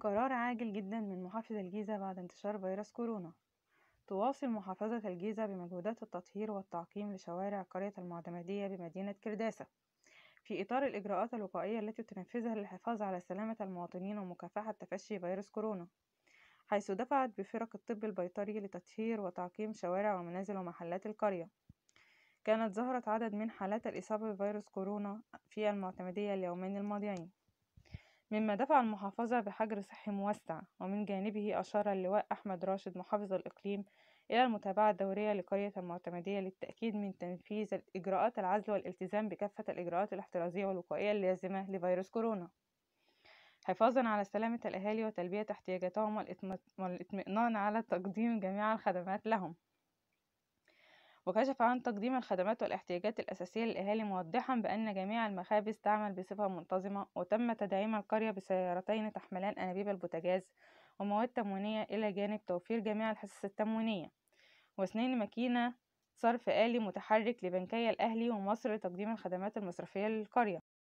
قرار عاجل جدا من محافظ الجيزة بعد انتشار فيروس كورونا تواصل محافظة الجيزة بمجهودات التطهير والتعقيم لشوارع قرية المعتمدية بمدينة كرداسة في إطار الإجراءات الوقائية التي تنفذها للحفاظ على سلامة المواطنين ومكافحة تفشي فيروس كورونا حيث دفعت بفرق الطب البيطري لتطهير وتعقيم شوارع ومنازل ومحلات القرية كانت ظهرت عدد من حالات الإصابة بفيروس كورونا في المعتمدية اليومين الماضيين مما دفع المحافظة بحجر صحي موسع ومن جانبه أشار اللواء أحمد راشد محافظ الإقليم إلى المتابعة الدورية لقرية المعتمدية للتأكيد من تنفيذ إجراءات العزل والالتزام بكافة الإجراءات الاحترازية والوقائية اللازمة لفيروس كورونا حفاظا على سلامة الأهالي وتلبية احتياجاتهم والاطمئنان على تقديم جميع الخدمات لهم وكشف عن تقديم الخدمات والاحتياجات الأساسية للأهالي موضحا بأن جميع المخابز تعمل بصفة منتظمة وتم تدعيم القرية بسيارتين تحملان أنابيب البوتاجاز ومواد تموينية إلى جانب توفير جميع الحصص التموينية واثنين ماكينة صرف آلي متحرك لبنكي الأهلي ومصر لتقديم الخدمات المصرفية للقرية